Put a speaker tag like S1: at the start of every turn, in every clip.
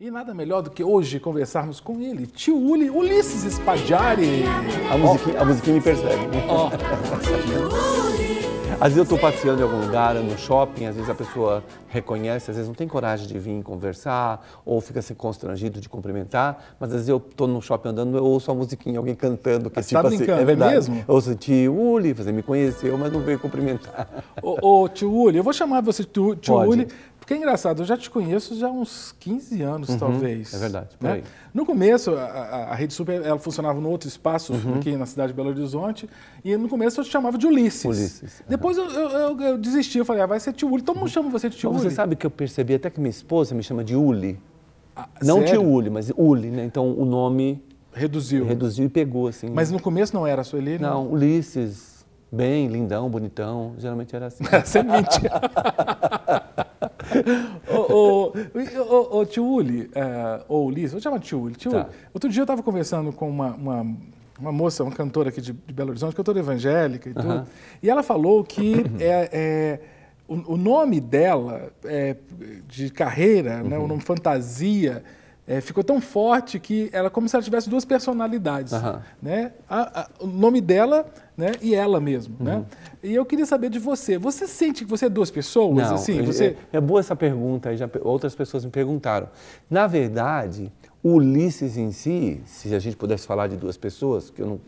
S1: E nada melhor do que hoje conversarmos com ele, tio Uli, Ulisses Spaggiari. A musiquinha, a musiquinha me persegue. Oh. às vezes eu estou passeando em algum
S2: lugar, no shopping, às vezes a pessoa reconhece, às vezes não tem coragem de vir conversar, ou fica se constrangido de cumprimentar, mas às vezes eu estou no shopping andando, eu ouço a musiquinha, alguém cantando, que está é tipo tá assim, é verdade. Mesmo? Eu ouço tio Uli, você me conheceu, mas não veio cumprimentar.
S1: Ô, ô tio Uli, eu vou chamar você tio, tio Uli, porque é engraçado, eu já te conheço já há uns 15 anos, uhum, talvez. É
S2: verdade, né?
S1: No começo, a, a, Rede Super ela funcionava no outro espaço uhum. aqui na cidade de Belo Horizonte. E no começo eu te chamava de Ulisses. Ulisses. Depois eu, eu, eu, desisti, eu falei, ah, vai ser Uli, Todo mundo uhum. chama você de Uli. Você sabe que eu percebi até que minha esposa me chama de Uli.
S2: Ah, não Uli, mas Uli, né? Então o nome... Reduziu. Reduziu e pegou, assim. Mas né? no começo
S1: não era Sueli? Não, não
S2: Ulisses. Bem, lindão, bonitão. Geralmente era assim. Você é
S1: mente. ô, ô, ô, tio Uli, uh, é, ou Liz, vou chamar de tio Uli. Tio tá. Uli, outro dia eu estava conversando com uma, uma, uma, moça, uma cantora aqui de, de Belo Horizonte, cantora evangélica e uh -huh. tudo, e ela falou que é, é o, o, nome dela, é, de carreira, uh -huh. né, o uhum. nome fantasia, é, ficou tão forte que ela como se ela tivesse duas personalidades, né? A, a, o nome dela, né? E ela mesmo, né? uhum. né? E eu queria saber de você. Você sente que você é duas pessoas? Não, assim, é, você... é, é boa essa pergunta. Já outras pessoas me perguntaram. Na
S2: verdade, Ulisses em si, se a gente pudesse falar de duas pessoas, que eu não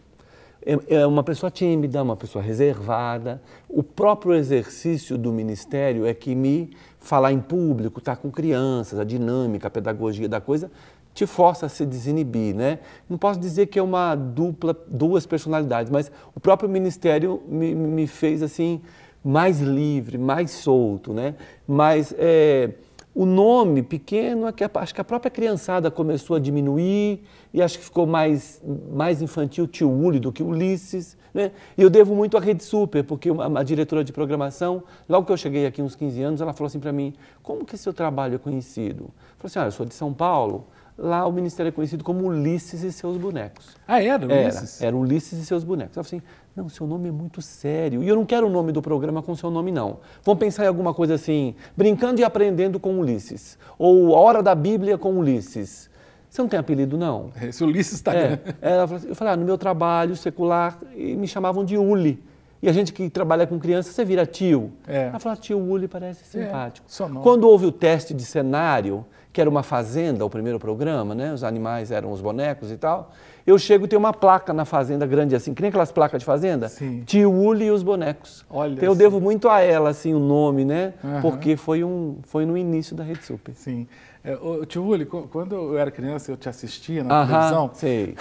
S2: é, é uma pessoa tímida, uma pessoa reservada. O próprio exercício do ministério é que me falar em público, estar tá com crianças, a dinâmica, a pedagogia da coisa, te força a se desinibir, né? Não posso dizer que é uma dupla, duas personalidades, mas o próprio ministério me, me fez assim mais livre, mais solto, né? Mas é, o nome pequeno é que a, acho que a própria criançada começou a diminuir e acho que ficou mais, mais infantil Tiúlio do que Ulisses. Né? E eu devo muito à Rede Super, porque a, a, diretora de programação, logo que eu cheguei aqui, uns 15 anos, ela falou assim para mim: como que é seu trabalho é conhecido? Eu falei assim: ah, eu sou de São Paulo, Lá o ministério é conhecido como Ulisses e seus bonecos. Ah, era? Ulisses? Era, era Ulisses e seus bonecos. Eu falei assim, não, seu nome é muito sério. E eu não quero o nome do programa com seu nome, não. Vamos pensar em alguma coisa assim, brincando e aprendendo com Ulisses. Ou a hora da Bíblia com Ulisses. Você não tem apelido, não? Esse Ulisses está é. é. Ela falou assim, Eu falei, ah, no meu trabalho secular, me chamavam de Uli. E a gente que trabalha com criança, você vira tio. É. Ela falou, ah, tio Uli parece é, simpático. É, Quando houve o teste de cenário, que era uma fazenda, o primeiro programa, né? Os animais eram os bonecos e tal. Eu chego e tem uma placa na fazenda grande assim, que nem aquelas placas de fazenda. Sim. Tio Uli e os bonecos. Olha. Então, eu devo muito a ela assim o
S1: nome, né? Uhum. Porque foi um foi no início da Rede Super. Sim. É, ô, tio Uli, quando eu era criança, eu te assistia na Aham, televisão. Sei.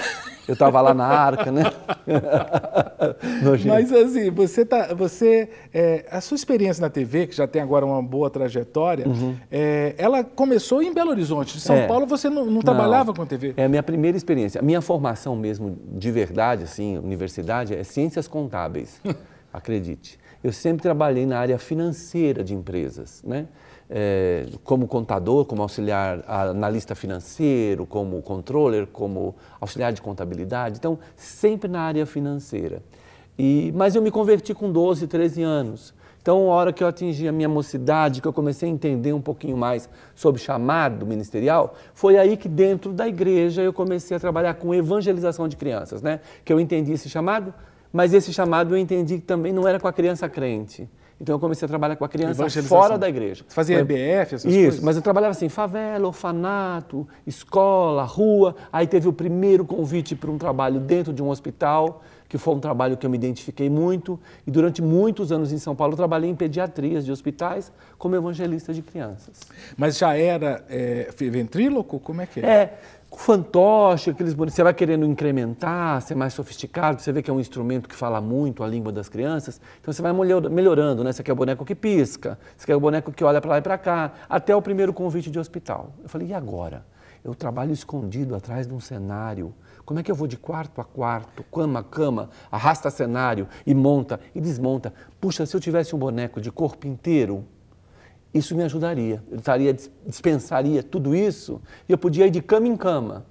S1: Eu estava lá na arca, né? Mas assim, você tá. Você. É, a sua experiência na TV, que já tem agora uma boa trajetória, uhum. é, ela começou em Belo Horizonte. Em São é. Paulo você não, não, não trabalhava com
S2: TV? É a minha primeira experiência. A minha formação mesmo, de verdade, assim, universidade, é ciências contábeis. acredite. Eu sempre trabalhei na área financeira de empresas, né? é, como contador, como auxiliar analista financeiro, como controller, como auxiliar de contabilidade, então sempre na área financeira. E, mas eu me converti com 12, 13 anos. Então, a hora que eu atingi a minha mocidade, que eu comecei a entender um pouquinho mais sobre chamado ministerial, foi aí que dentro da igreja eu comecei a trabalhar com evangelização de crianças, né? Que eu entendi esse chamado, mas esse chamado eu entendi que também não era com a criança crente. Então eu comecei a trabalhar com a criança fora da igreja. Você fazia EBF, essas Isso, coisas? Isso, mas eu trabalhava assim, favela, orfanato, escola, rua. Aí teve o primeiro convite para um trabalho dentro de um hospital, que foi um trabalho que eu me identifiquei muito. E durante muitos anos em São Paulo eu trabalhei em pediatrias de hospitais como evangelista de crianças. Mas já era é, eh, ventríloco? Como é que é? É, fantoche, aqueles bonitos. Você vai querendo incrementar, ser mais sofisticado, você vê que é um instrumento que fala muito a língua das crianças, então você vai melhorando, né? Você quer o boneco que pisca, você quer o boneco que olha para lá e para cá, até o primeiro convite de hospital. Eu falei, e agora? Eu trabalho escondido atrás de um cenário. Como é que eu vou de quarto a quarto, cama a cama, arrasta cenário e monta e desmonta? Puxa, se eu tivesse um boneco de corpo inteiro, isso me ajudaria. Eu estaria, dispensaria tudo isso e eu podia ir de cama em cama.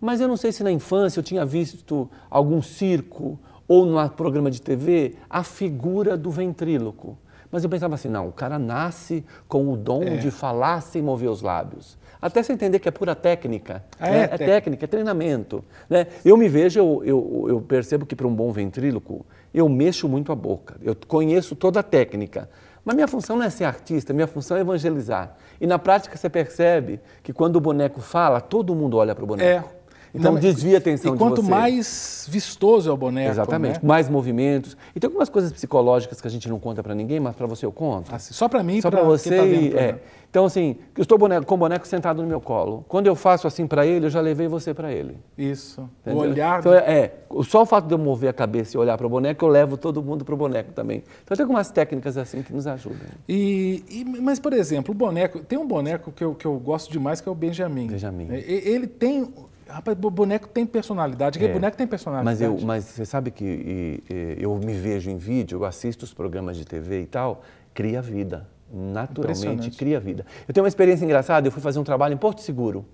S2: Mas eu não sei se na infância eu tinha visto algum circo ou no programa de TV a figura do ventríloco. Mas eu pensava assim, não, o cara nasce com o dom é. de falar sem mover os lábios. Até você entender que é pura técnica. Ah, né? é, é, técnica, é treinamento. Né? Eu me vejo, eu, eu, eu percebo que para um bom ventríloco, eu mexo muito a boca. Eu conheço toda a técnica. Mas minha função não é ser artista, minha função é evangelizar. E na prática você percebe que quando o boneco fala, todo mundo olha para o boneco. É.
S1: Então é, desvia a atenção e quanto mais vistoso é o boneco, Exatamente, né?
S2: mais movimentos. E tem algumas coisas psicológicas que a gente não conta para ninguém, mas para você eu conto. Assim, só para mim, só para tá você. Tá vendo, é. Então assim, eu estou boneco, com o boneco sentado no meu colo. Quando eu faço assim para ele, eu já levei você para ele. Isso. Entendeu? O olhar. Então, é, é, só o fato de eu mover a cabeça e olhar para o boneco, eu levo todo mundo para o boneco também. Então tem algumas técnicas assim que nos ajudam.
S1: E, e, mas por exemplo, o boneco, tem um boneco que eu, que eu gosto demais que é o Benjamin. Benjamin. É, ele tem Rapaz, boneco tem personalidade. É, boneco tem personalidade. Mas, eu,
S2: mas você sabe que e, e, eu me vejo em vídeo, eu assisto os programas de TV e tal, cria vida. Naturalmente, cria vida. Eu tenho uma experiência engraçada, eu fui fazer um trabalho em Porto Seguro.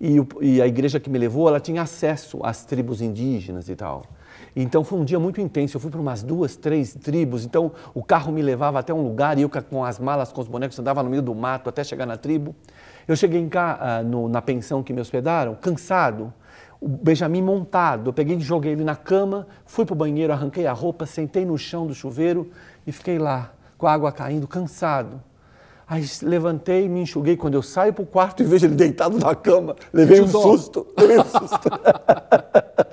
S2: E, o, e a igreja que me levou, ela tinha acesso às tribos indígenas e tal. Então foi um dia muito intenso. Eu fui para umas duas, três tribos. Então o carro me levava até um lugar e eu com as malas, com os bonecos, andava no meio do mato até chegar na tribo. Eu cheguei em ah, no, na pensão que me hospedaram, cansado, o Benjamin montado. Eu peguei e joguei ele na cama, fui para o banheiro, arranquei a roupa, sentei no chão do chuveiro e fiquei lá, com a água caindo, cansado. Aí levantei, me enxuguei. Quando eu saio para o quarto e vejo ele deitado na
S1: cama, levei um susto. Levei um susto.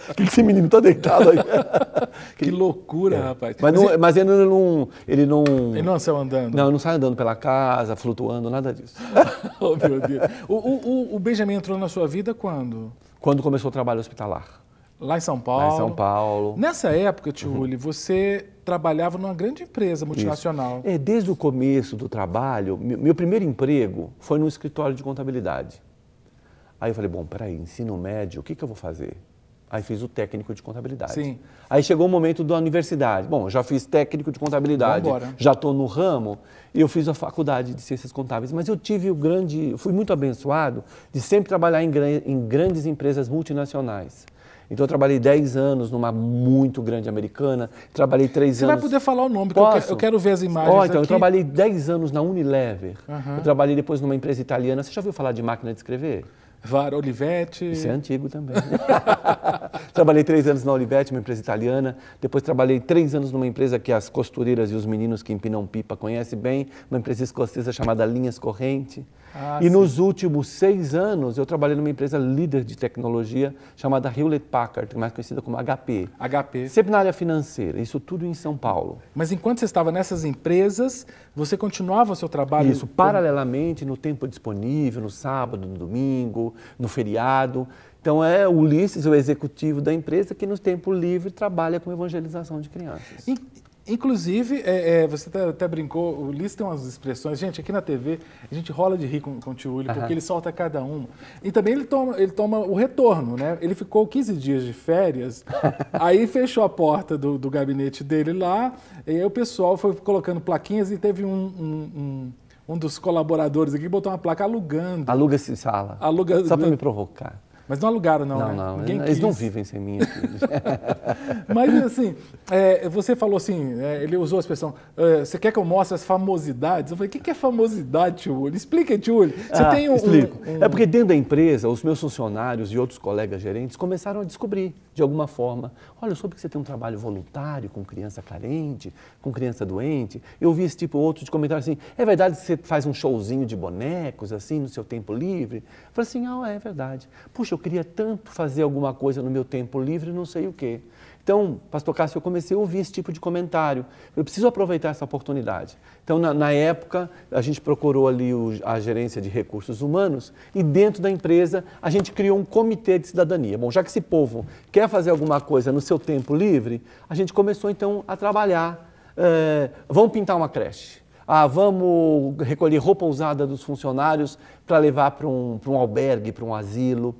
S2: O que, que esse menino está deitado aí?
S1: que loucura, é. rapaz. Mas, não, ele... mas,
S2: ele... não. Ele não. Ele
S1: não saiu andando.
S2: Não, não sai andando pela casa, flutuando, nada disso.
S1: oh, meu Deus. O, o, o Benjamin entrou na sua vida quando? Quando
S2: começou o trabalho hospitalar.
S1: Lá em São Paulo. Lá em São
S2: Paulo. Nessa
S1: época, Tiuli, uhum. você trabalhava numa grande empresa multinacional. Isso. É, desde o
S2: começo do trabalho, meu, meu primeiro emprego foi num escritório de contabilidade. Aí eu falei, bom, peraí, ensino médio, o que, que eu vou fazer? Aí fiz o técnico de contabilidade. Sim. Aí chegou o momento da universidade. Bom, já fiz técnico de contabilidade, já estou no ramo, e eu fiz a faculdade de ciências contábeis. Mas eu tive o grande, fui muito abençoado de sempre trabalhar em, em grandes empresas multinacionais. Então eu trabalhei 10 anos numa muito grande americana, trabalhei 3 Você anos... Você vai poder falar o nome, porque eu quero, eu quero, ver as imagens oh, então, aqui. Eu trabalhei 10 anos na Unilever, uhum. eu trabalhei depois numa empresa italiana. Você já ouviu falar de máquina de escrever? Vara Olivetti. Isso é antigo também. trabalhei três anos na Olivetti, uma empresa italiana. Depois trabalhei três anos numa empresa que as costureiras e os meninos que empinam pipa conhecem bem, uma empresa escocesa chamada Linhas Corrente. Ah, e sim. nos últimos seis anos, eu trabalhei numa empresa líder de tecnologia chamada Hewlett Packard, mais conhecida como HP. HP. Sempre na área financeira, isso tudo em São Paulo. Mas enquanto você estava nessas empresas, você continuava o seu trabalho? Isso, paralelamente, no tempo disponível, no sábado, no domingo, no feriado. Então é o Ulisses, o executivo da empresa, que no tempo livre trabalha com evangelização de crianças. E
S1: Inclusive, é, é, você até, até, brincou, o Liz tem umas expressões. Gente, aqui na TV, a gente rola de rir com, com o tio uhum. porque ele solta cada uma. E também ele toma, ele toma o retorno, né? Ele ficou 15 dias de férias, aí fechou a porta do, do, gabinete dele lá, e aí o pessoal foi colocando plaquinhas e teve um, um, um, um dos colaboradores aqui botou uma placa alugando.
S2: Aluga-se sala. Aluga... Só para me provocar.
S1: Mas não alugaram, não. Não, né? não. Ninguém eles quis. não vivem sem mim aqui. Mas assim, é, você falou assim, é, ele usou a expressão, é, você quer que eu mostre as famosidades? Eu falei, o que, que é famosidade, tio Uli? Explica, tio Uli. Você ah, tem um, explico. Um, um... É porque dentro da empresa,
S2: os meus funcionários e outros colegas gerentes começaram a descobrir, de alguma forma. Olha, eu soube que você tem um trabalho voluntário com criança carente, com criança doente. Eu vi esse tipo outro de comentário assim, é verdade que você faz um showzinho de bonecos, assim, no seu tempo livre? Eu falei assim, ah, é verdade. Puxa, eu queria tanto fazer alguma coisa no meu tempo livre, não sei o quê. Então, pastor Cássio, eu comecei a ouvir esse tipo de comentário. Eu preciso aproveitar essa oportunidade. Então, na, na época, a gente procurou ali o, a gerência de recursos humanos e dentro da empresa a gente criou um comitê de cidadania. Bom, já que esse povo quer fazer alguma coisa no seu tempo livre, a gente começou então a trabalhar. É, vamos pintar uma creche. Ah, vamos recolher roupa usada dos funcionários para levar para um, um albergue, para um asilo.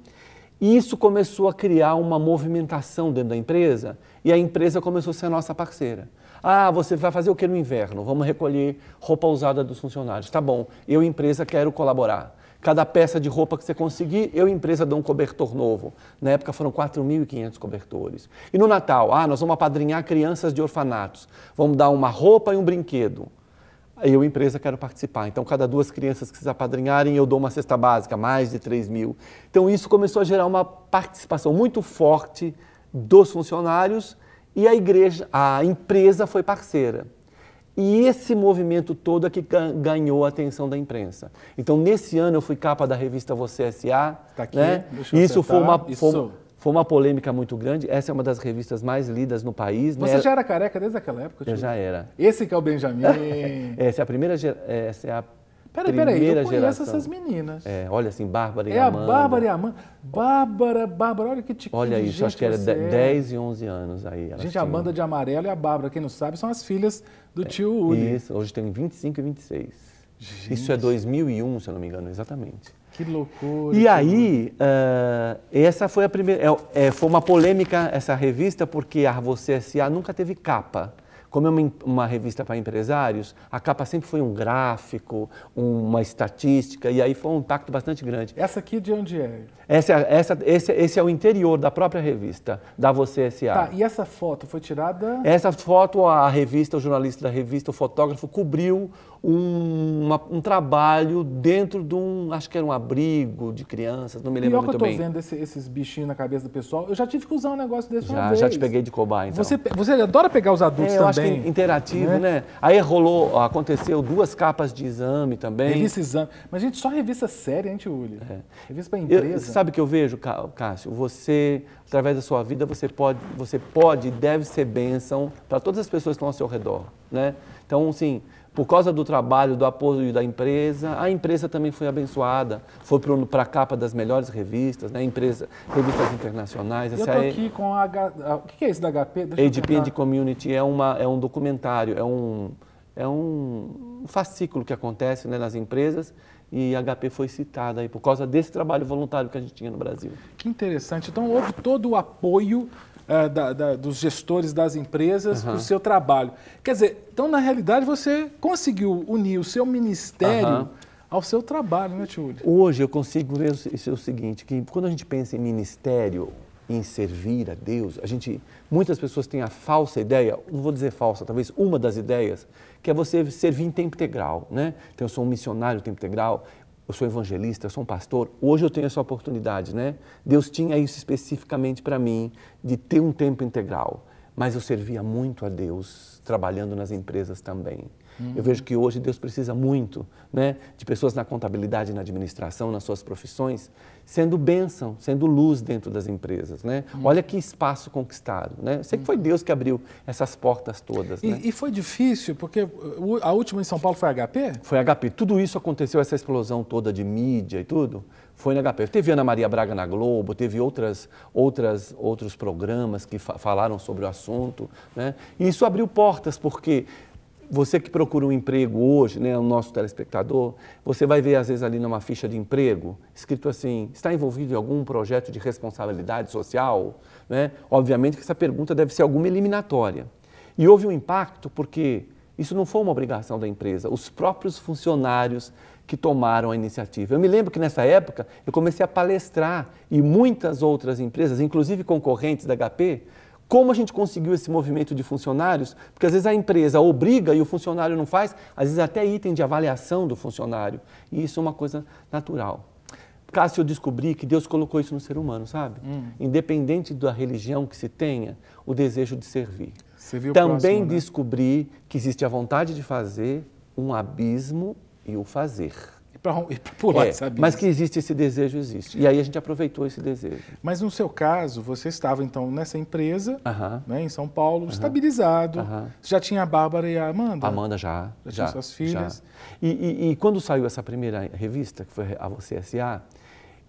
S2: E isso começou a criar uma movimentação dentro da empresa e a empresa começou a ser a nossa parceira. Ah, você vai fazer o que no inverno? Vamos recolher roupa usada dos funcionários. Tá bom, eu, empresa, quero colaborar. Cada peça de roupa que você conseguir, eu, empresa, dou um cobertor novo. Na época foram 4.500 cobertores. E no Natal, ah, nós vamos apadrinhar crianças de orfanatos. Vamos dar uma roupa e um brinquedo eu, empresa, quero participar. Então, cada duas crianças que se apadrinharem, eu dou uma cesta básica, mais de 3 mil. Então, isso começou a gerar uma participação muito forte dos funcionários e a igreja, a empresa foi parceira. E esse movimento todo é que ganhou a atenção da imprensa. Então, nesse ano, eu fui capa da revista Você S.A. Está aqui, né? Isso sentar. foi uma... Foi, foi uma polêmica muito grande. Essa é uma das revistas mais lidas no país. Né? Você né? já
S1: era careca desde aquela época?
S2: Eu já era.
S1: Esse que é o Benjamin.
S2: essa é a primeira geração. É, é peraí, peraí, eu conheço geração. essas meninas. É, olha assim, Bárbara e é Amanda. É a Bárbara
S1: e Amanda. Bárbara, Bárbara, olha que tiquinho Olha isso, acho que era 10
S2: é. e 11 anos aí. Gente, tinham... a Amanda
S1: de Amarelo e a Bárbara, quem não sabe, são as filhas do é, tio Uli. Isso, hoje tem 25 e
S2: 26. Gente. Isso é 2001, se eu não me engano, exatamente. Que
S1: loucura. E
S2: aí, uh, essa foi a primeira. É, é, foi uma polêmica essa revista, porque a Você S.A. nunca teve capa. Como é uma, uma revista para empresários, a capa sempre foi um gráfico, uma estatística, e aí foi um impacto bastante grande.
S1: Essa aqui de onde é?
S2: Essa, essa, esse, esse é o interior da própria revista, da Você S.A. Tá,
S1: e essa foto foi tirada?
S2: Essa foto, a revista, o jornalista da revista, o fotógrafo, cobriu um, uma, um trabalho dentro de um, acho que era um abrigo de crianças, não me lembro Pior muito que eu tô bem. vendo
S1: esse, esses bichinhos na cabeça do pessoal, eu já tive que usar um negócio desse já, uma vez. Já te
S2: peguei de cobaia, então.
S1: Você, você adora pegar os adultos é, eu também. acho que
S2: interativo, né? né? Aí rolou, aconteceu duas capas de exame também. Revista exame. Mas, gente, só revista séria, hein, Tiúlio? É. Revista pra empresa. Eu, sabe o que eu vejo, Cássio? Você, através da sua vida, você pode, você pode e deve ser bênção para todas as pessoas que estão ao seu redor, né? Então, assim, por causa do trabalho, do apoio da empresa, a empresa também foi abençoada, foi para a capa das melhores revistas, né? empresa, revistas internacionais. Eu estou aqui
S1: com a... O que é isso da HP? Deixa de
S2: Community é, uma, é um documentário, é um, é um fascículo que acontece né, nas empresas e a HP foi citada aí por causa desse trabalho voluntário que
S1: a gente tinha no Brasil. Que interessante. Então houve todo o apoio é, da, da, dos gestores das empresas uhum. para o seu trabalho. Quer dizer, então, na realidade, você conseguiu unir o seu ministério uhum. ao seu trabalho, né, Tiúlio?
S2: Hoje eu consigo ver isso é o seguinte, que quando a gente pensa em ministério, em servir a Deus, a gente, muitas pessoas têm a falsa ideia, não vou dizer falsa, talvez uma das ideias, que é você servir em tempo integral, né? Então eu sou um missionário em tempo integral, eu sou evangelista, eu sou um pastor, hoje eu tenho essa oportunidade, né? Deus tinha isso especificamente para mim, de ter um tempo integral. Mas eu servia muito a Deus, trabalhando nas empresas também. Eu vejo que hoje Deus precisa muito né, de pessoas na contabilidade, na administração, nas suas profissões, sendo bênção, sendo luz dentro das empresas. Né? Hum. Olha que espaço conquistado. Né? Eu sei que foi Deus que abriu essas portas todas. E, né? e
S1: foi difícil, porque uh, a última em São Paulo foi
S2: HP? Foi HP. Tudo isso aconteceu, essa explosão toda de mídia e tudo foi na HP. Teve Ana Maria Braga na Globo, teve outras, outras, outros programas que fa falaram sobre o assunto. Né? E isso abriu portas, porque você que procura um emprego hoje, né, o nosso telespectador, você vai ver às vezes ali numa ficha de emprego escrito assim: está envolvido em algum projeto de responsabilidade social? Né? Obviamente que essa pergunta deve ser alguma eliminatória. E houve um impacto porque isso não foi uma obrigação da empresa, os próprios funcionários que tomaram a iniciativa. Eu me lembro que nessa época eu comecei a palestrar e muitas outras empresas, inclusive concorrentes da HP, como a gente conseguiu esse movimento de funcionários? Porque às vezes a empresa obriga e o funcionário não faz, às vezes até item de avaliação do funcionário. E isso é uma coisa natural. Cássio, eu descobri que Deus colocou isso no ser humano, sabe? Hum. Independente da religião que se tenha, o desejo de servir. Também próximo, né? descobri que existe a vontade de fazer, um abismo e o fazer para pular, é, sabe? Mas que existe esse desejo, existe. E aí a gente
S1: aproveitou esse desejo. Mas no seu caso, você estava então nessa empresa, uh -huh. né, em São Paulo, uh -huh. estabilizado. Uh -huh. já tinha a Bárbara e a Amanda? Amanda
S2: já. Já, já suas filhas. E, e, e, quando saiu essa primeira revista, que foi a Você S.A.,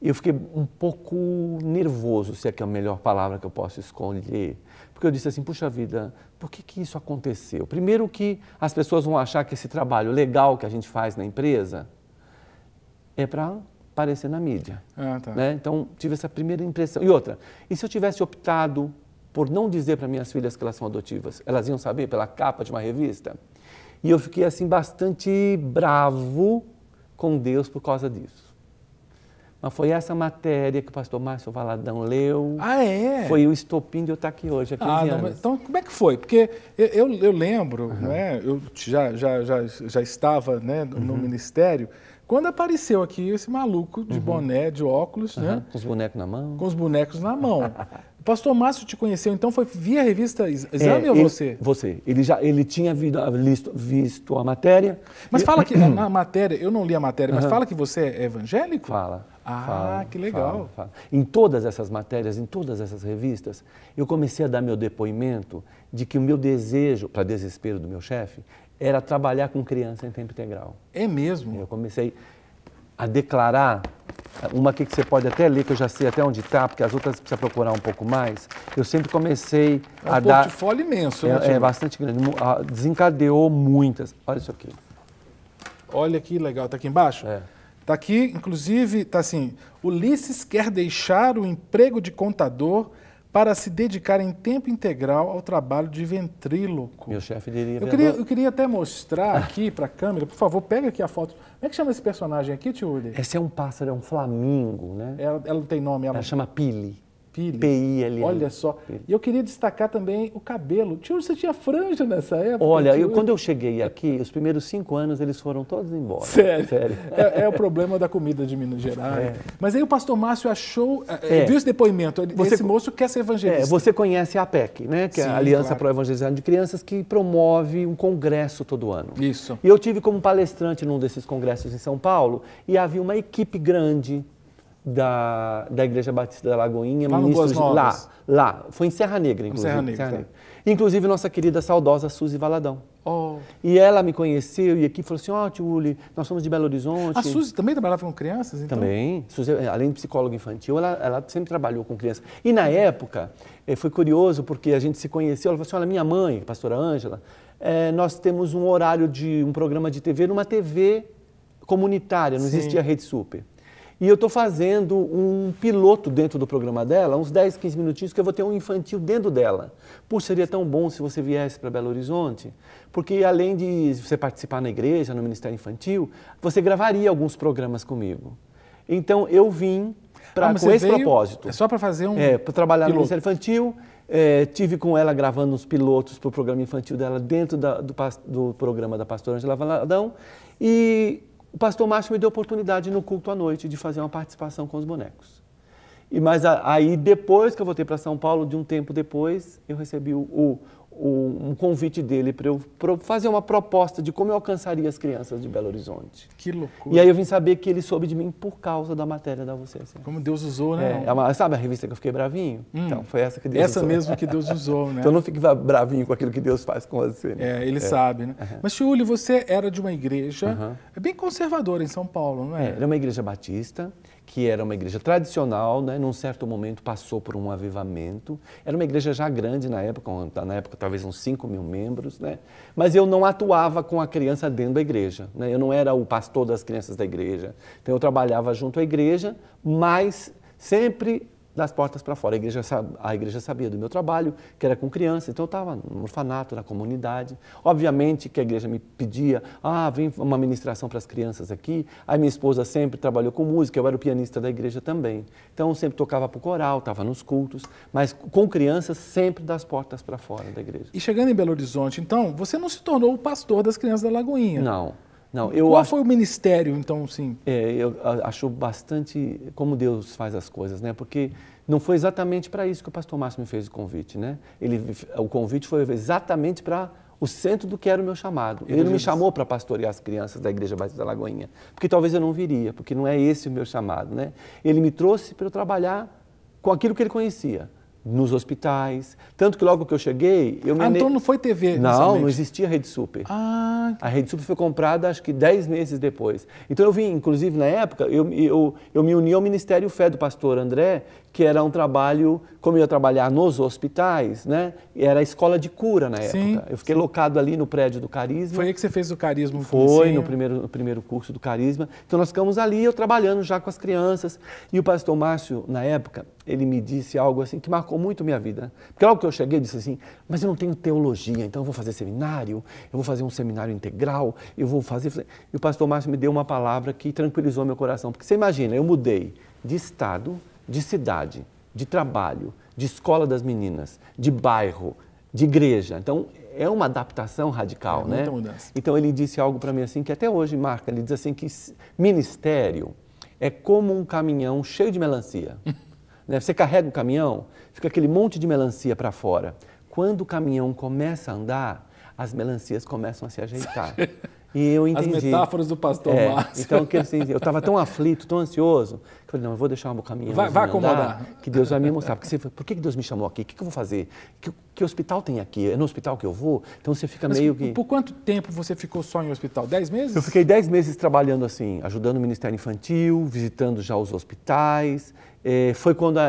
S2: eu fiquei um pouco nervoso, se é que é a melhor palavra que eu posso escolher. Porque eu disse assim, puxa vida, por que, que isso aconteceu? Primeiro que as pessoas vão achar que esse trabalho legal que a gente faz na empresa é para aparecer na mídia. Ah, tá. né? Então, tive essa primeira impressão. E outra, e se eu tivesse optado por não dizer para minhas filhas que elas são adotivas? Elas iam saber pela capa de uma revista? E eu fiquei, assim, bastante bravo com Deus por causa disso. Mas foi essa matéria
S1: que o pastor Márcio Valadão leu. Ah, é? Foi o estopim de eu estar tá aqui hoje, há 15 ah, não, anos. Então, como é que foi? Porque eu, eu, eu lembro, uhum. né, eu já, já, já, já estava né, no uhum. ministério, quando apareceu aqui esse maluco de uhum. boné, de óculos, uhum. né? Com os bonecos na mão. Com os bonecos na mão. o pastor Márcio te conheceu, então foi via revista é, Exame é, ou ele, você? Você. Ele já ele tinha visto, visto a matéria. Mas fala que na matéria, eu não li a matéria, uhum. mas fala que você é evangélico? Fala. Ah, fala, que legal. Fala,
S2: fala. Em todas essas matérias, em todas essas revistas, eu comecei a dar meu depoimento de que o meu desejo, para desespero do meu chefe, era trabalhar com criança em tempo integral. É mesmo? Eu comecei a declarar uma aqui que você pode até ler, que eu já sei até onde está, porque as outras precisa procurar um pouco mais. Eu sempre comecei é um a dar. É um portfólio imenso, né, É, é bastante grande. Desencadeou muitas. Olha isso aqui.
S1: Olha que legal, está aqui embaixo? É. Está aqui, inclusive, está assim: Ulisses quer deixar o emprego de contador para se dedicar em tempo integral ao trabalho de ventríloco. Meu chefe diria. Eu queria, eu queria até mostrar aqui para a câmera, por favor, pega aqui a foto. Como é que chama esse personagem aqui, Uli? Esse é um pássaro, é um flamingo, né? Ela, ela tem nome, ela. Ela chama Pili. Pili. PI ali. Olha só. Pili. E eu queria destacar também o cabelo. Tio, você tinha franja nessa época? Olha, eu, quando eu cheguei aqui, os primeiros cinco anos eles foram todos embora. Sério? Sério. É, é o problema da comida de Minas Gerais. É. Mas aí o pastor Márcio achou, é. é, é. viu esse depoimento, você, esse moço quer ser evangelista. É, você
S2: conhece a APEC, né? Que Sim, é a Aliança claro. para o Evangelizado de Crianças, que promove um congresso todo ano. Isso. E eu tive como palestrante num desses congressos em São Paulo e havia uma equipe grande da, da Igreja Batista da Lagoinha, lá ministros de, lá, lá, foi em Serra Negra, inclusive. Serra Negra, Serra Negra. Tá. Inclusive nossa querida saudosa Suzy Valadão. Oh. E ela me conheceu e aqui falou assim: "Ó, oh, Tiuli, nós somos de Belo Horizonte". A Suzy
S1: também trabalhava com crianças, então?
S2: Também. Suzy, eh, além de psicóloga infantil, ela, ela sempre trabalhou com crianças. E na época, eh, foi curioso porque a gente se conheceu, ela falou assim: "Olha, minha mãe, pastora Ângela, é, nós temos um horário de um programa de TV numa TV comunitária, não Sim. existia Rede Super. E eu estou fazendo um piloto dentro do programa dela, uns 10, 15 minutinhos, que eu vou ter um infantil dentro dela. Puxa, seria tão bom se você viesse para Belo Horizonte, porque além de você participar na igreja, no Ministério Infantil, você gravaria alguns programas comigo. Então eu vim pra, ah, com esse propósito.
S1: É só para fazer um. É, para
S2: trabalhar piloto. no Ministério Infantil. É, tive com ela gravando uns pilotos para o programa infantil dela dentro da, do, do programa da pastora Angela Valadão. E o pastor Márcio me deu oportunidade no culto à noite de fazer uma participação com os bonecos. E mas aí depois que eu voltei para São Paulo, de um tempo depois, eu recebi o, um convite dele para eu fazer uma proposta de como eu alcançaria as crianças de Belo Horizonte. Que loucura. E aí eu vim saber que ele soube de mim por causa da matéria da vocês. Assim. Como Deus usou, né? É, é uma, sabe a revista que eu fiquei bravinho? Hum, então, foi essa que Deus essa usou. Essa mesmo que Deus usou, né? então não fique bravinho com aquilo que Deus faz com você. Né? É, ele é. sabe, né? Uhum.
S1: Mas, Júlio, você era de uma igreja uhum. bem conservadora em São Paulo, não é? é era
S2: é uma igreja batista que era uma igreja tradicional, né? num certo momento passou por um avivamento. Era uma igreja já grande na época, na época talvez uns 5 mil membros, né? mas eu não atuava com a criança dentro da igreja. Né? Eu não era o pastor das crianças da igreja. Então eu trabalhava junto à igreja, mas sempre das portas para fora. A igreja, a igreja sabia do meu trabalho, que era com criança, então eu estava no orfanato, na comunidade. Obviamente que a igreja me pedia, ah, vem uma ministração para as crianças aqui. Aí minha esposa sempre trabalhou com música, eu era o pianista da igreja também. Então eu sempre tocava para o coral, estava nos cultos, mas com crianças sempre das portas para fora da
S1: igreja. E chegando em Belo Horizonte, então, você não se tornou o pastor das crianças da Lagoinha?
S2: Não. Não, eu Qual acho... foi o ministério, então, sim? É, eu acho bastante como Deus faz as coisas, né? Porque não foi exatamente para isso que o pastor Márcio me fez o convite, né? Ele, o convite foi exatamente para o centro do que era o meu chamado. Ele não me chamou para pastorear as crianças da Igreja Batista da Lagoinha, porque talvez eu não viria, porque não é esse o meu chamado, né? Ele me trouxe para eu trabalhar com aquilo que ele conhecia nos hospitais. Tanto que logo que eu cheguei, eu me. Ah, então não foi TV? Não, não existia Rede Super.
S1: Ah. A
S2: Rede Super foi comprada acho que 10 meses depois. Então eu vim, inclusive na época, eu, eu, eu me uni ao Ministério Fé do pastor André, que era um trabalho, como eu ia trabalhar nos hospitais, né? Era a escola de cura na época. Sim, eu fiquei sim. locado ali no prédio do Carisma. Foi aí que você fez o Carisma? Foi, assim? no primeiro, no primeiro curso do Carisma. Então nós ficamos ali, eu trabalhando já com as crianças. E o pastor Márcio, na época, ele me disse algo assim que marcou muito minha vida. Porque logo que eu cheguei, disse assim: Mas eu não tenho teologia, então eu vou fazer seminário, eu vou fazer um seminário integral, eu vou fazer. E o pastor Márcio me deu uma palavra que tranquilizou meu coração. Porque você imagina, eu mudei de estado, de cidade, de trabalho, de escola das meninas, de bairro, de igreja. Então é uma adaptação radical, é né? Mudança. Então ele disse algo para mim assim que até hoje marca. Ele diz assim: que ministério é como um caminhão cheio de melancia. Né? Você carrega o caminhão, fica aquele monte de melancia para fora. Quando o caminhão começa a andar, as melancias começam a se ajeitar. E eu entendi. As metáforas do pastor é, Márcio. Então, que assim, eu estava tão aflito, tão ansioso, que eu falei, não, eu vou deixar o caminho. Vai, vai acomodar. Andar, que Deus vai me mostrar. Porque você, por que Deus me chamou aqui? O que, que eu vou fazer? Que, que, hospital tem aqui? É no hospital que eu vou? Então você fica Mas meio que. Por
S1: quanto tempo você ficou só em hospital? Dez meses?
S2: Eu fiquei dez meses trabalhando assim, ajudando o Ministério Infantil, visitando já os hospitais. É, foi quando a,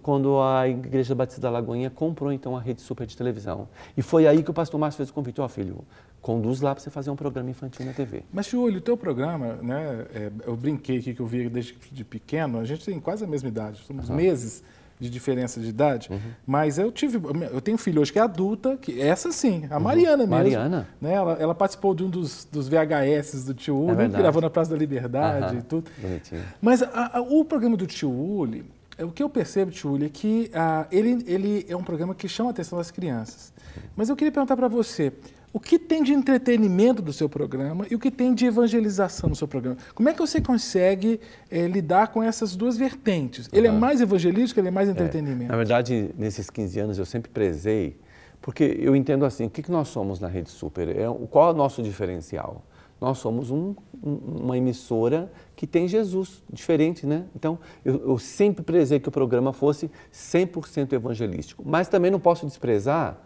S2: quando a Igreja Batista da Lagoinha comprou então a rede super de televisão.
S1: E foi aí que o pastor Márcio fez o convite, ó oh, filho, conduz lá para você fazer um programa infantil na TV. Mas, Júlio, o teu programa, né, é, eu brinquei aqui que eu vi desde de pequeno, a gente tem quase a mesma idade, somos uhum. meses de diferença de idade, uhum. mas eu tive, eu tenho um filho hoje que é adulta, que essa sim, a uhum. Mariana uhum. mesmo. Mariana? Né, ela, ela, participou de um dos, dos VHS do Tio é Uli, é gravou na Praça da Liberdade e tudo. Bonitinho. Mas a, a, o programa do Tio Uli, é, o que eu percebo, Tchuli, é que ah, ele, ele é um programa que chama a atenção das crianças. Mas eu queria perguntar para você, o que tem de entretenimento do seu programa e o que tem de evangelização no seu programa? Como é que você consegue é, lidar com essas duas vertentes? Ele uhum. é mais evangelístico, ele é mais é. entretenimento? É. Na
S2: verdade, nesses 15 anos eu sempre prezei, porque eu entendo assim, o que nós somos na Rede Super? É, qual é o nosso diferencial? Nós somos um, um, uma emissora que tem Jesus, diferente, né? Então, eu, eu sempre prezei que o programa fosse 100% evangelístico. Mas também não posso desprezar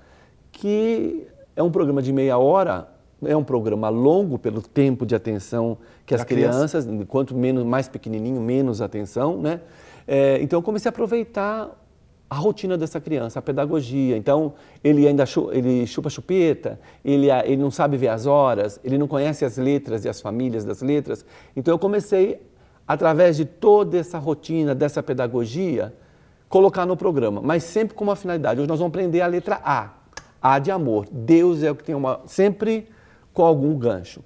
S2: que é um programa de meia hora, é um programa longo pelo tempo de atenção que as crianças, quanto menos, mais pequenininho, menos atenção, né? É, então, eu comecei a aproveitar a rotina dessa criança, a pedagogia. Então, ele ainda chu ele chupa chupeta, ele, ele não sabe ver as horas, ele não conhece as letras e as famílias das letras. Então, eu comecei, através de toda essa rotina, dessa pedagogia, colocar no programa, mas sempre com uma finalidade. Hoje nós vamos aprender a letra A, A de amor. Deus é o que tem uma. sempre com algum gancho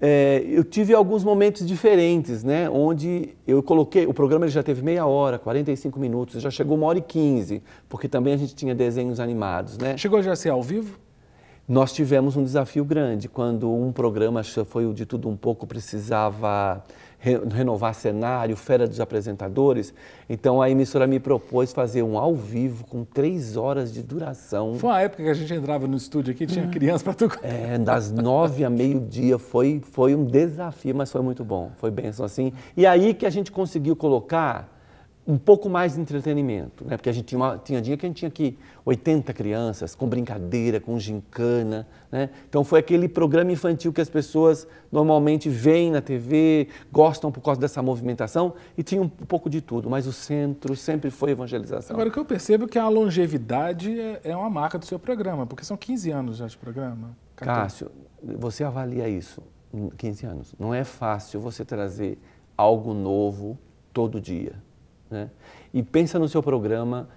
S2: é, eu tive alguns momentos diferentes, né? Onde eu coloquei, o programa já teve meia hora, 45 minutos, já chegou uma hora e 15, porque também a gente tinha desenhos animados, né? Chegou já a ser ao vivo? Nós tivemos um desafio grande, quando um programa, foi o de tudo um pouco, precisava renovar cenário, Fera dos Apresentadores. Então a emissora me propôs fazer um ao vivo com três horas de duração. Foi uma época que a gente entrava no estúdio aqui, tinha hum. criança para tu. É, das nove a meio-dia foi, foi um desafio, mas foi muito bom. Foi bênção assim. E aí que a gente conseguiu colocar um pouco mais de entretenimento, né? porque a gente tinha, uma, tinha dia que a gente tinha aqui 80 crianças, com brincadeira, com gincana. Né? Então foi aquele programa infantil que as pessoas normalmente veem na TV, gostam por causa dessa movimentação, e tinha um pouco de tudo, mas o centro sempre foi evangelização.
S1: Agora o que eu percebo é que a longevidade é, é uma marca do seu programa, porque são 15 anos já de programa. Cássio,
S2: você avalia isso, 15 anos. Não é fácil você trazer algo novo todo dia né? E pensa no seu programa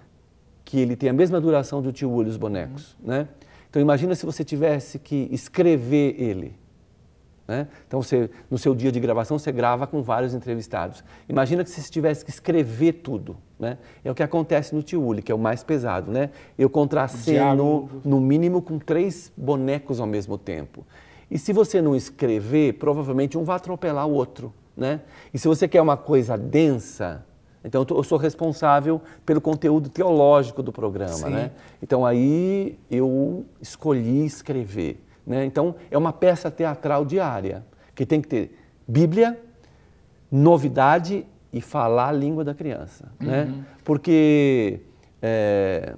S2: que ele tem a mesma duração do Tio Olho e os Bonecos. Uhum. Né? Então imagina se você tivesse que escrever ele. Né? Então você, no seu dia de gravação você grava com vários entrevistados. Imagina que você tivesse que escrever tudo. Né? É o que acontece no Tiuli, que é o mais pesado. Né? Eu contraceno no mínimo com três bonecos ao mesmo tempo. E se você não escrever, provavelmente um vai atropelar o outro. Né? E se você quer uma coisa densa, então, eu sou responsável pelo conteúdo teológico do programa, né? Então, aí eu escolhi escrever, né? Então, é uma peça teatral diária, que tem que ter Bíblia, novidade e falar a língua da criança, né? uhum. né? Porque é,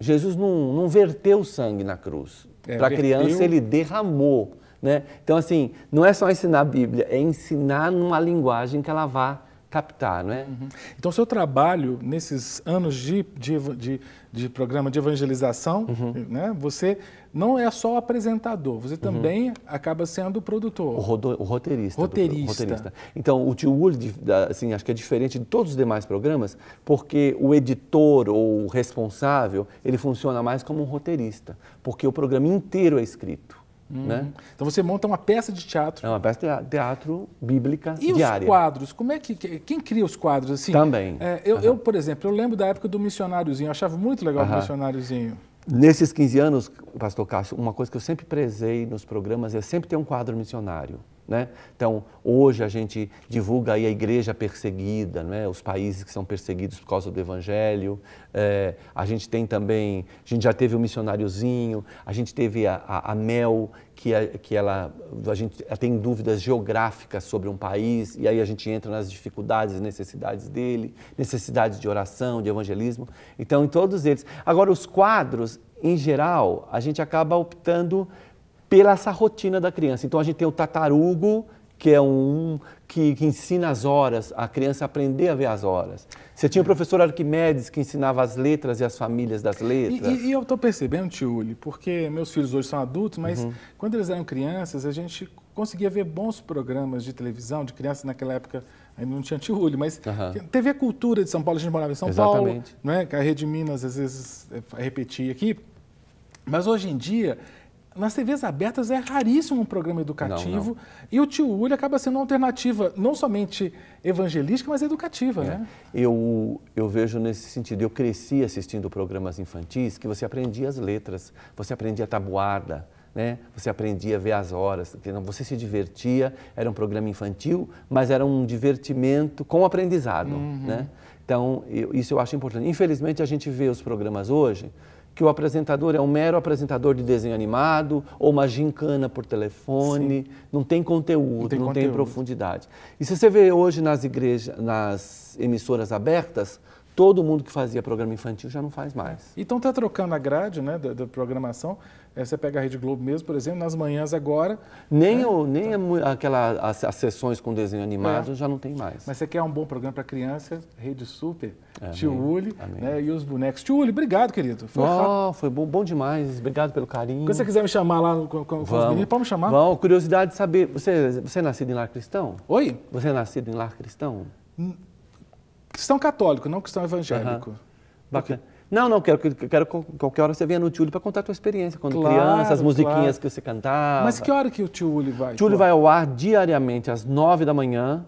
S2: Jesus não, não verteu sangue na cruz. É, Para a criança, ele derramou, né? Então, assim, não é só ensinar a
S1: Bíblia, é ensinar numa linguagem que ela vá captar, não é? Uhum. Então, seu trabalho nesses anos de, de, de, de programa de evangelização, uhum. né, você não é só apresentador, você uhum. também uhum. acaba sendo o produtor. O, rodo, o roteirista. Roteirista. roteirista. Então, o Tio Wood, assim, acho que é diferente de todos os demais programas,
S2: porque o editor ou o responsável, ele funciona mais como um roteirista,
S1: porque o programa inteiro é escrito. Uhum. Né? Então você monta uma peça de teatro. É uma peça de teatro bíblica e diária. E os quadros? Como é que quem cria os quadros assim? Também. É, eu, uhum. eu, por exemplo, eu lembro da época do missionáriozinho. Eu achava muito legal uhum. o missionáriozinho.
S2: Nesses 15 anos, Pastor Cássio, uma coisa que eu sempre prezei nos programas é sempre ter um quadro missionário. Né? Então, hoje a gente divulga aí a igreja perseguida, né? os países que são perseguidos por causa do evangelho. É, a gente tem também, a gente já teve o um missionáriozinho, a gente teve a, a, a Mel, que, a, é, que ela, a gente tem dúvidas geográficas sobre um país, e aí a gente entra nas dificuldades e necessidades dele, necessidades de oração, de evangelismo. Então, em todos eles. Agora, os quadros, em geral, a gente acaba optando pela essa rotina da criança. Então a gente tem o tatarugo, que é um que, que, ensina as horas, a criança aprender a ver as horas. Você tinha o professor Arquimedes que ensinava as letras e as famílias das letras. E,
S1: e, e eu estou percebendo, Tiuli, porque meus filhos hoje são adultos, mas uhum. quando eles eram crianças, a gente conseguia ver bons programas de televisão de crianças naquela época. Ainda não tinha Tiúlio, mas uhum. TV Cultura de São Paulo, a gente morava em São Exatamente. Paulo, né? a Rede Minas às vezes eh, repetia aqui. Mas hoje em dia, nas TVs abertas é raríssimo um programa educativo não, não. e o Tio Uli acaba sendo uma alternativa não somente evangelística, mas educativa, é. né?
S2: Eu, eu vejo nesse sentido. Eu cresci assistindo programas infantis que você aprendia as letras, você aprendia a tabuada, né? Você aprendia a ver as horas, você se divertia. Era um programa infantil, mas era um divertimento com aprendizado, uhum. né? Então, eu, isso eu acho importante. Infelizmente, a gente vê os programas hoje que o apresentador é um mero apresentador de desenho animado ou uma gincana por telefone, Sim. não tem conteúdo, não, tem, não conteúdo. tem profundidade. E se você vê hoje nas igrejas, nas emissoras abertas,
S1: todo mundo que fazia programa infantil já não faz mais. Então está trocando a grade né, da, da programação é, você pega a Rede Globo mesmo, por exemplo, nas manhãs agora. Nem, né? o, nem aquela,
S2: as, as, sessões com desenho animado é.
S1: já não tem mais. Mas você quer um bom programa para criança, Rede Super, Amém. Tio Uli né? e os bonecos. Tio Uli, obrigado, querido. Foi, oh, foi bom, bom demais. Obrigado pelo carinho. Quando você quiser me chamar lá com, com, com os meninos, pode me chamar?
S2: bom curiosidade de saber. Você, você é nascido em lar cristão? Oi? Você é nascido em lar cristão? N cristão católico, não cristão evangélico. Bacana. Porque... Não, não, quero, quero qualquer hora você venha no Tiuli para contar a tua experiência quando claro, criança, as musiquinhas claro. que você cantava. Mas que
S1: hora que o Tiuli vai? Tiuli vai
S2: ao ar diariamente às nove da manhã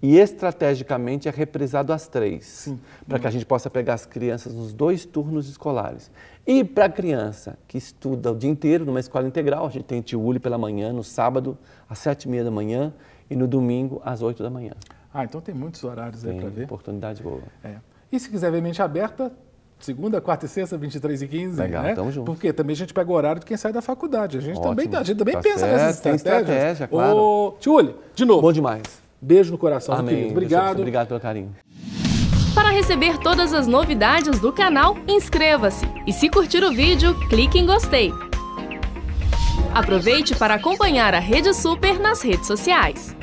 S2: e estrategicamente é represado às três, para que a gente possa pegar as crianças nos dois turnos escolares. E para a criança que estuda o dia inteiro numa escola integral, a gente tem Tiuli pela manhã, no sábado às sete e meia da manhã e no domingo às oito da manhã.
S1: Ah, então tem muitos horários tem aí para ver. oportunidade boa. É. E se quiser ver mente aberta, Segunda, quarta e sexta, 23 e 15. Legal, né? tamo junto. Porque também a gente pega o horário de quem sai da faculdade. A gente Ótimo, também, tá, a gente também tá pensa certo, nessas estratégias. Tem estratégia, claro. Ô, de novo. Bom demais. Beijo no coração, Amém. querido. Obrigado. Obrigado pelo carinho. Para receber todas as novidades do canal, inscreva-se. E se curtir o vídeo, clique em gostei. Aproveite para acompanhar a Rede Super nas redes sociais.